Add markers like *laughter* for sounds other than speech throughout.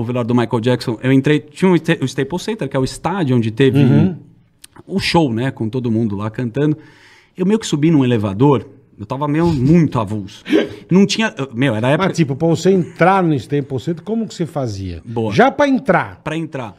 o velório do Michael Jackson, eu entrei. Tinha o Staples Center, que é o estádio onde teve uhum. o show, né? Com todo mundo lá cantando. Eu meio que subi num elevador. Eu tava meio muito avulso. *laughs* Não tinha. Meu, era ah, época. Mas, tipo, pra você entrar no Staples Center, como que você fazia? Boa. Já pra entrar. Pra entrar.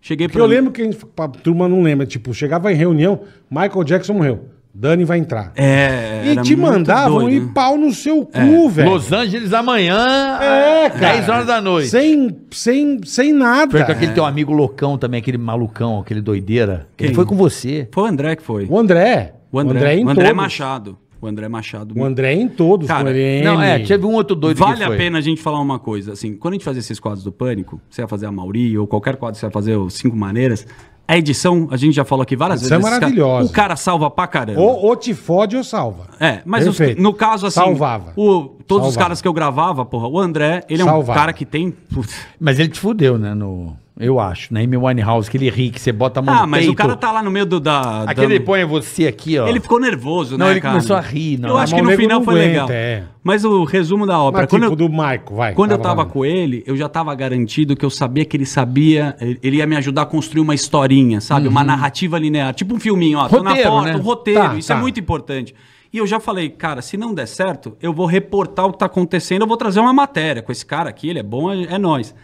Cheguei Porque pra... eu lembro que a, gente, a turma não lembra. Tipo, chegava em reunião, Michael Jackson morreu. Dani vai entrar. É. E te mandavam doido, ir né? pau no seu cu, é. velho. Los Angeles amanhã, é, cara, 10 horas da noite. Sem, sem, sem nada. Foi com aquele é. teu amigo loucão também, aquele malucão, aquele doideira. Quem? Ele foi com você. Foi o André que foi. O André. O André, o André, o André Machado. O André Machado. O André em todos, cara. Não, é, teve um outro doido Vale a pena a gente falar uma coisa. Assim, quando a gente fazia esses quadros do Pânico, você ia fazer a Mauri ou qualquer quadro você ia fazer os Cinco Maneiras, a edição, a gente já falou aqui várias edição é vezes. é maravilhosa. Cara, o cara salva pra caramba. Ou, ou, te fode ou salva. É, mas os, no caso, assim. Salvava. O, todos Salvava. os caras que eu gravava, porra, o André, ele é Salvava. um cara que tem. Putz. Mas ele te fudeu, né? No eu acho. Na né? Amy Winehouse, aquele ri que você bota a mão Ah, no mas o cara tá lá no meio do, da... Aquele da... põe você aqui, ó. Ele ficou nervoso, não, né, ele começou a rir. Não, eu acho que no final foi aguenta, legal. É. Mas o resumo da obra... Mas, quando tipo eu, do Maico, vai. Quando tava eu tava com ele, eu já tava garantido que eu sabia que ele sabia... Ele ia me ajudar a construir uma historinha, sabe? Uhum. Uma narrativa linear. Tipo um filminho, ó. Roteiro, tô na porta, né? um roteiro. Tá, isso é tá. é muito importante. E eu já falei, cara, se não der certo, eu vou reportar o que tá acontecendo, eu vou trazer uma matéria. Com esse cara aqui, ele é bom, é, é nós.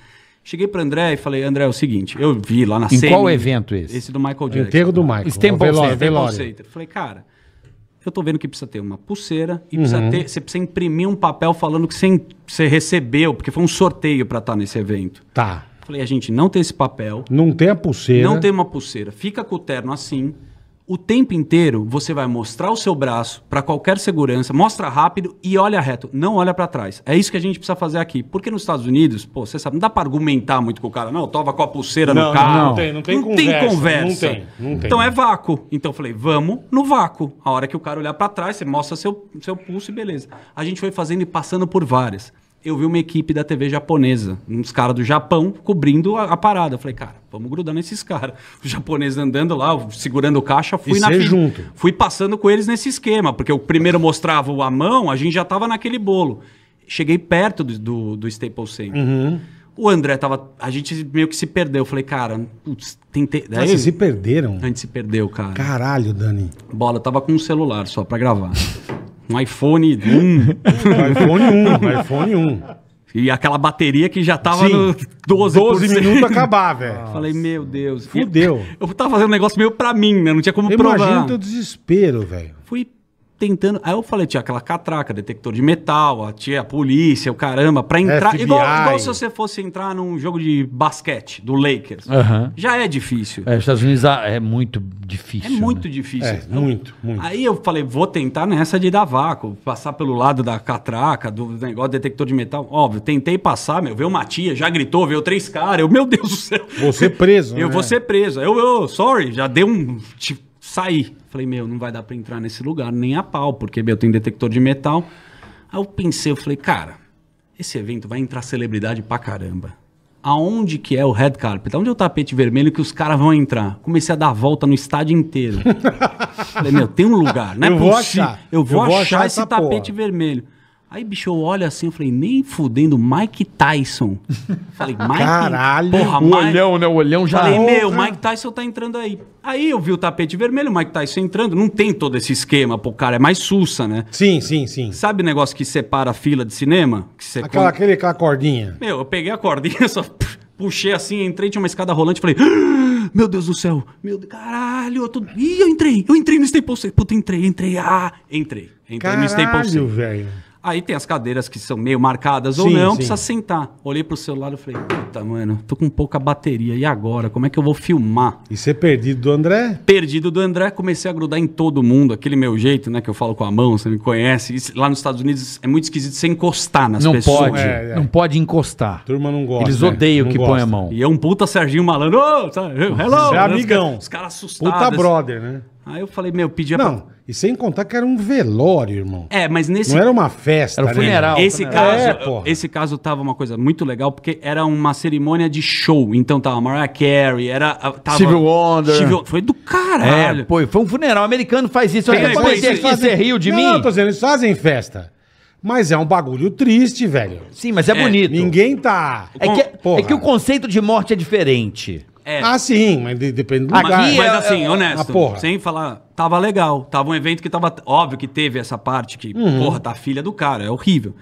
Cheguei para André e falei, André, é o seguinte, eu vi lá na Em qual evento esse? Esse do Michael Jackson. Enterro do Michael. Stemple Velório. velório. Falei, cara, eu tô vendo que precisa ter uma pulseira e uhum. precisa uhum. ter, você precisa imprimir um papel falando que você, você recebeu, porque foi um sorteio para estar tá nesse evento. Tá. Falei, a gente não tem esse papel. Não tem a pulseira. Não tem uma pulseira. Fica com o terno assim o tempo inteiro você vai mostrar o seu braço para qualquer segurança, mostra rápido e olha reto, não olha para trás. É isso que a gente precisa fazer aqui. Porque nos Estados Unidos, pô, você sabe, não dá para argumentar muito com o cara, não, tava com a pulseira não, no carro. Não tem, não tem não conversa. Tem conversa. Não tem, não tem. Então é vácuo. Então eu falei, vamos no vácuo. A hora que o cara olhar para trás, você mostra seu, seu pulso e beleza. A gente foi fazendo e passando por várias eu vi uma equipe da TV japonesa, uns caras do Japão, cobrindo a, a, parada. Eu falei, cara, vamos grudar nesses caras. *laughs* Os japoneses andando lá, segurando o caixa, fui e na junto. Fui passando com eles nesse esquema, porque o primeiro mostrava a mão, a gente já tava naquele bolo. Cheguei perto do, do, do Staples Center. Uhum. O André tava. A gente meio que se perdeu. Eu falei, cara, putz, tentei. Daí, ah, Vocês se perderam? A gente se perdeu, cara. Caralho, Dani. Bola, eu tava com um celular só pra gravar. Um iPhone 1. iPhone 1, iPhone 1. E aquela bateria que já tava Sim. no 12, 12 minutos acabar, velho. Falei, meu Deus. Fudeu. Eu, eu tava fazendo um negócio meio pra mim, né? Não tinha como Imagina provar. Imagina o teu desespero, velho. Fui tentando. Aí eu falei, tinha aquela catraca, detector de metal, a tia, a polícia, o caramba, pra entrar. FBI. Igual, igual se você fosse entrar num jogo de basquete do Lakers. Uhum. Já é difícil. É, Estados Unidos ah, é muito difícil. É né? muito difícil. É, então, muito, muito. Aí eu falei, vou tentar nessa de dar vácuo, passar pelo lado da catraca, do negócio do detector de metal. Óbvio, tentei passar, meu, veio uma tia, já gritou, veio três caras. Eu, meu Deus do céu. Vou ser preso. Eu né? vou ser preso. Eu, eu, sorry, já dei um. Tipo, saí. Falei, meu, não vai dar para entrar nesse lugar nem a pau, porque meu, tem detector de metal. Aí eu pensei, eu falei, cara, esse evento vai entrar celebridade pra caramba. Aonde que é o red carpet? Aonde é o tapete vermelho que os caras vão entrar? Comecei a dar volta no estádio inteiro. *laughs* falei, meu, tem um lugar, não é eu possível. Vou achar. Eu vou, eu achar, achar esse tapete porra. vermelho. Aí, bicho, eu olho assim, eu falei, nem fudendo, Mike Tyson. *laughs* Falei, Mike... Caralho, porra, o Mike... olhão, né? O olhão já... Falei, meu, Mike Tyson tá entrando aí. Aí eu vi o tapete vermelho, o Mike Tyson entrando. Não tem todo esse esquema, pô, cara, é mais sussa, né? Sim, sim, sim. Sabe o negócio que separa a fila de cinema? Que você aquela, aquele, aquela cordinha. Meu, eu peguei a cordinha, *laughs* só puxei assim, entrei, tinha uma escada rolante, falei, ah, meu Deus do céu, meu Deus, caralho, eu tô... Ih, eu entrei, eu entrei no Staples Center, puta, entrei, entrei, ah, entrei, entrei caralho, no Staples Center. velho. Aí tem as cadeiras que são meio marcadas ou sim, não, sim. precisa sentar. Olhei pro celular e falei, puta, mano, tô com pouca bateria. E agora? Como é que eu vou filmar? E ser é perdido do André? Perdido do André, comecei a grudar em todo mundo, aquele meu jeito, né? Que eu falo com a mão, você me conhece. Isso, lá nos Estados Unidos é muito esquisito você encostar nas não pessoas. Pode, é, é. Não pode encostar. Turma não gosta. Eles né? odeiam né? que põe a mão. E é um puta Serginho malandro. Oh, hello! Você é amigão. Os caras cara assustados. Puta brother, né? Aí eu falei, meu, pedi Não, pra... e sem contar que era um velório, irmão. É, mas nesse. Não era uma festa. Era um né, funeral. Né? Esse, funeral. Caso, é, porra. esse caso tava uma coisa muito legal, porque era uma cerimônia de show. Então tava Mariah Carey, era. Tava... Civil Wonder. Civil... Foi do caralho. É, pô, foi um funeral. O americano faz isso. Tem, depois você fazem... riu de não, mim? Não, tô dizendo, eles fazem festa. Mas é um bagulho triste, velho. Sim, mas é, é bonito. Ninguém tá. É que, é que o conceito de morte é diferente. É. Ah, sim, mas de, depende do Aqui lugar. É mas, assim, é honesto, porra. sem falar, tava legal. Tava um evento que tava. Óbvio que teve essa parte que, uhum. porra, tá filha do cara, é horrível.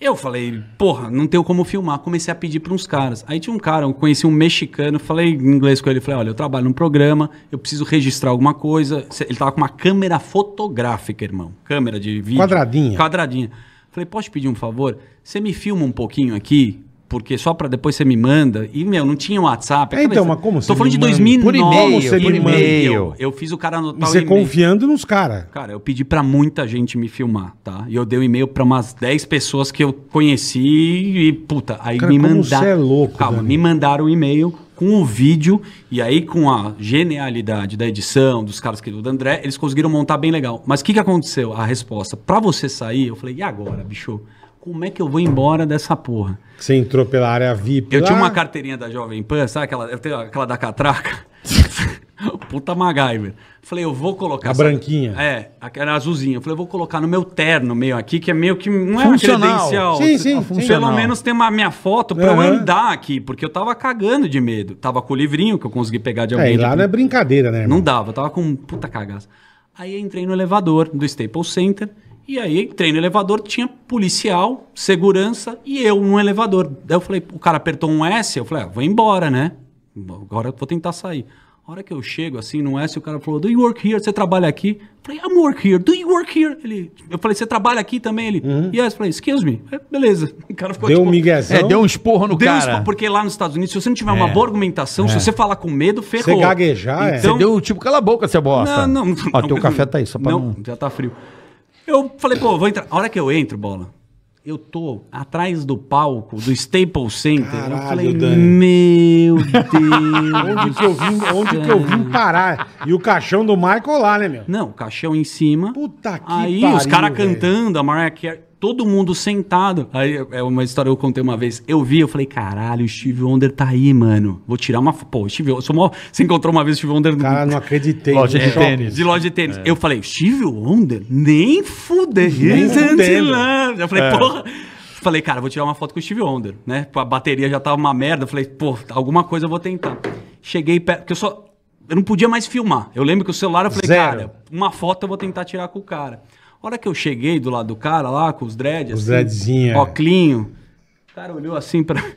Eu falei, porra, não tenho como filmar. Comecei a pedir para uns caras. Aí tinha um cara, eu conheci um mexicano, falei em inglês com ele. Falei, olha, eu trabalho num programa, eu preciso registrar alguma coisa. Ele tava com uma câmera fotográfica, irmão. Câmera de vídeo. Quadradinha. Quadradinha. Falei, posso pedir um favor? Você me filma um pouquinho aqui? porque só para depois você me manda. E, meu, não tinha WhatsApp. É, então, mas como você Tô falando de 2009. Por e-mail. Por e-mail. Eu fiz o cara anotar você o e-mail. confiando nos caras. Cara, eu pedi para muita gente me filmar, tá? E eu dei o um e-mail para umas 10 pessoas que eu conheci e, puta, aí cara, me mandaram... Você é louco, Calma, me mandaram o um e-mail com o vídeo e aí com a genialidade da edição, dos caras que do André, eles conseguiram montar bem legal. Mas o que, que aconteceu? A resposta, para você sair, eu falei, e agora, bicho? como é que eu vou embora dessa porra? Você entrou pela área VIP. Eu lá. tinha uma carteirinha da Jovem Pan, sabe aquela, eu tenho aquela da catraca? *laughs* Puta MacGyver. Falei, eu vou colocar. A branquinha. É, aquela azulzinha. Falei, eu vou colocar no meu terno meio aqui, que é meio que. Não é funcional. credencial. Sim, sim, ah, funcional. Pelo menos tem uma minha foto pra uhum. eu andar aqui, porque eu tava cagando de medo. Tava com o livrinho que eu consegui pegar de alguém. É, e lá não é brincadeira, né? Irmão? Não dava, eu tava com puta cagaça. Aí entrei no elevador do Staples Center e aí entrei no elevador, tinha policial, segurança e eu num elevador. Daí eu falei, o cara apertou um S, eu falei, ah, vou embora, né? Agora eu vou tentar sair. A hora que eu chego assim no S, o cara falou, do you work here? Você trabalha aqui? Eu falei, I'm work here, do you work here? Ele, eu falei, você trabalha aqui também? Ele, uhum. yes. Eu falei, excuse me. beleza. *laughs* O cara ficou deu tipo, um miguezão. É, deu um esporro no deu cara. Um esporro, porque lá nos Estados Unidos, se você não tiver é. uma boa argumentação, se é. você falar com medo, ferrou. Você gaguejar, é. então, Você deu tipo, cala a boca, você bosta. Não, não. Ó, não, teu não, café tá aí, só pra não. Já tá frio. Eu falei, pô, vou entrar. A hora que eu entro, bola, eu tô atrás do palco do Staples Center. Caralho, eu falei, Dani. meu Deus. *laughs* onde, que eu vim, onde que eu vim parar? E o caixão do Michael lá, né, meu? Não, o caixão em cima. Puta que Aí pariu, os caras cantando, a Mariah Carey todo mundo sentado. Aí é, é uma história que eu contei uma vez. Eu vi, eu falei, caralho, o Steve Wonder tá aí, mano. Vou tirar uma. Pô, Steve Wonder. Mó... Você encontrou uma vez o Steve Wonder. Cara, não acreditei. Loja é, de é, tênis. De loja de tênis. É. Eu falei, Steve Wonder? Nem fuder. Nem tá fuder. Eu falei, é. porra. Falei, cara, vou tirar uma foto com o Steve Wonder, né? A bateria já tava uma merda. Eu falei, pô, alguma coisa eu vou tentar. Cheguei perto, porque eu só. Eu não podia mais filmar. Eu lembro que o celular, eu falei, Zero. cara, uma foto eu vou tentar tirar com o cara hora que eu cheguei do lado do cara lá, com os dreads, os assim, oclinho, o cara olhou assim pra... *laughs*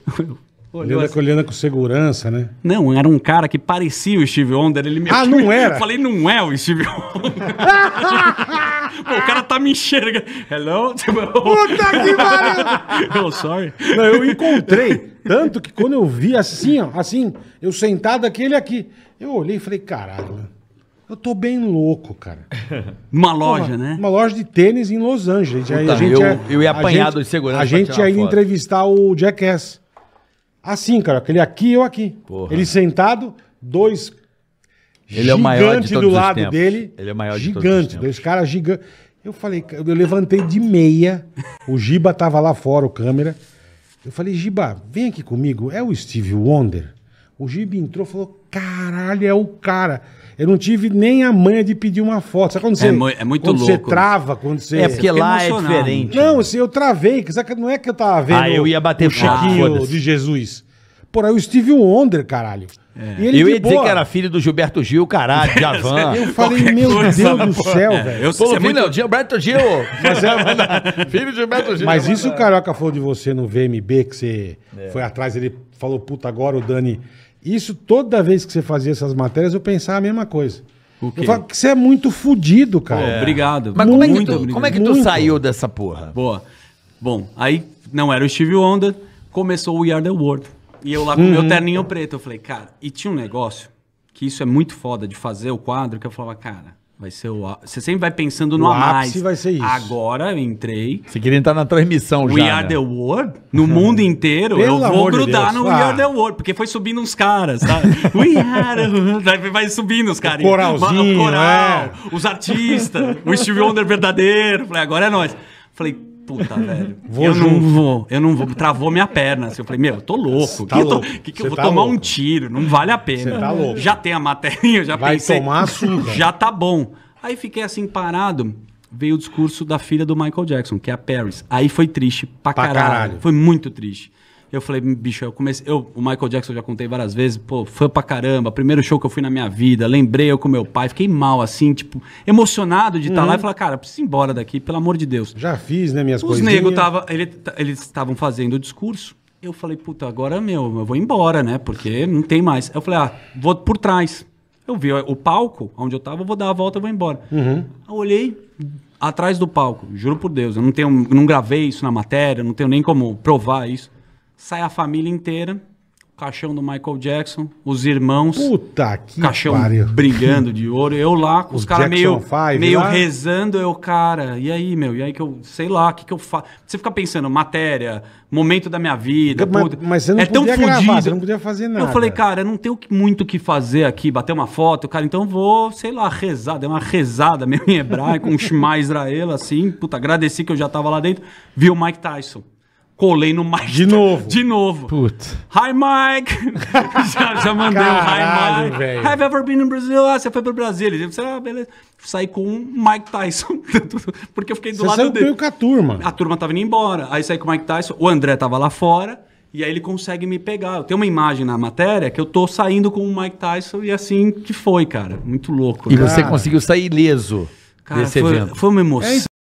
Olhou assim. olhando com segurança, né? Não, era um cara que parecia o Steve Wonder. Ele me... Ah, não era? Eu falei, não é o Steve Wonder. *laughs* Pô, o cara tá me enxergando. Hello? *laughs* Puta que pariu! Oh, sorry. Não, eu encontrei. Tanto que quando eu vi assim, ó, assim, eu sentado aqui, ele aqui. Eu olhei e falei, caralho, eu tô bem louco, cara. *laughs* Uma loja, uma, né? Uma loja de tênis em Los Angeles. Puta, a gente, eu, ia, eu ia apanhado de segurança. A gente ia entrevistar o Jackass. Assim, cara, aquele aqui e eu aqui. Porra. Ele sentado, dois ele é o maior de todos do lado os dele. Ele é o maior gigante, de todos os dois caras gigantes. Eu falei, eu levantei de meia. O Giba tava lá fora, o câmera. Eu falei, Giba, vem aqui comigo. É o Steve Wonder? O Gibi entrou e falou: caralho, é o cara. Eu não tive nem a manha de pedir uma foto. Sabe quando é você, é, mu é muito quando louco. você trava, quando você. É porque lá é diferente. Não, assim, eu travei. Sabe? Não é que eu tava vendo ah, eu ia bater o Chiquinho ah, de Jesus. Porra, o Steve Wonder, caralho. É. E ele eu ia dizer boa. que era filho do Gilberto Gil, caralho, de Avan. *laughs* Eu falei, meu Deus do céu, é. velho. Eu Pô, filho, é muito... Gilberto Gil. Mas é... *laughs* filho de Gilberto Gil. Mas é isso o Carioca falou de você no VMB, que você é. foi atrás, ele falou, puta, agora o Dani... Isso, toda vez que você fazia essas matérias, eu pensava a mesma coisa. Eu falo que você é muito fodido cara. Obrigado. Mas é muito, como é que, tu, Como é que tu saiu dessa porra? Boa. Bom, aí não era o Steve Wonder, começou o We Are The World. E eu lá com uhum. meu terninho preto. Eu falei, cara, e tinha um negócio que isso é muito foda de fazer o quadro, que eu falava, cara, vai ser o. Você sempre vai pensando no o a mais. vai ser isso. Agora eu entrei. Você queria entrar na transmissão We já. We Are né? the World? No uhum. mundo inteiro, eu vou grudar de no ah. We Are ah. the World, porque foi subindo uns caras, tá? sabe? *laughs* We Are the World. Vai subindo os caras. Coralzinho. O coral, é. os artistas, o Steve Wonder verdadeiro. Falei, agora é nós. Falei, puta, velho. Vou eu junto. não vou, eu não vou. Travou minha perna. Assim, eu falei, meu, eu tô louco. Tá que, Eu que, que eu vou tá tomar louco. um tiro? Não vale a pena. Você tá louco. Já tem a matéria, eu já Vai pensei. tomar surra. Já tá bom. Aí fiquei assim, parado. Veio o discurso da filha do Michael Jackson, que é a Paris. Aí foi triste pra, pra caralho. caralho. Foi muito triste. Eu falei, bicho, eu comecei. Eu, o Michael Jackson eu já contei várias vezes, pô, fã pra caramba, primeiro show que eu fui na minha vida, lembrei eu com meu pai, fiquei mal, assim, tipo, emocionado de estar uhum. lá e uhum. falar, cara, preciso ir embora daqui, pelo amor de Deus. Já fiz, né, minhas coisas. Os negros tava, ele, eles estavam fazendo o discurso. Eu falei, puta, agora, meu, eu vou embora, né? Porque não tem mais. Eu falei, ah, vou por trás. Eu vi o palco onde eu tava, eu vou dar a volta e vou embora. Uhum. Eu olhei atrás do palco, juro por Deus, eu não tenho, não gravei isso na matéria, não tenho nem como provar isso. Sai a família inteira, o caixão do Michael Jackson, os irmãos. Puta que caixão pariu. brigando de ouro. Eu lá, com *laughs* os, caras meio, meio rezando, eu, cara, e aí, meu? E aí que eu, sei lá, o que, que eu faço? Você fica pensando, matéria, momento da minha vida. Mas, puta, mas você não é tão podia gravar, fudido. você não podia fazer nada. Eu falei, cara, eu não tenho muito o que fazer aqui, bater uma foto, cara, então vou, sei lá, rezar. Dei uma rezada *laughs* meio em hebraico, um Shema Israel, assim, puta, agradeci que eu já tava lá dentro. Vi o Mike Tyson colei no Mike. De novo. De novo. Puta. Hi, Mike. *laughs* já, já, mandei o um hi, Mike. Véio. Have you ever been in Brazil? Ah, você foi pro Brasil. Ele disse, ah, beleza. Saí com o Mike Tyson. *laughs* porque eu fiquei do você lado saiu dele. com a turma. A turma tava indo embora. Aí saí com o Mike Tyson. O André tava lá fora. E aí ele consegue me pegar. Eu tenho uma imagem na matéria que eu tô saindo com o Mike Tyson e assim que foi, cara. Muito louco. E né? você conseguiu sair ileso. Cara, desse foi, evento. foi uma emoção. É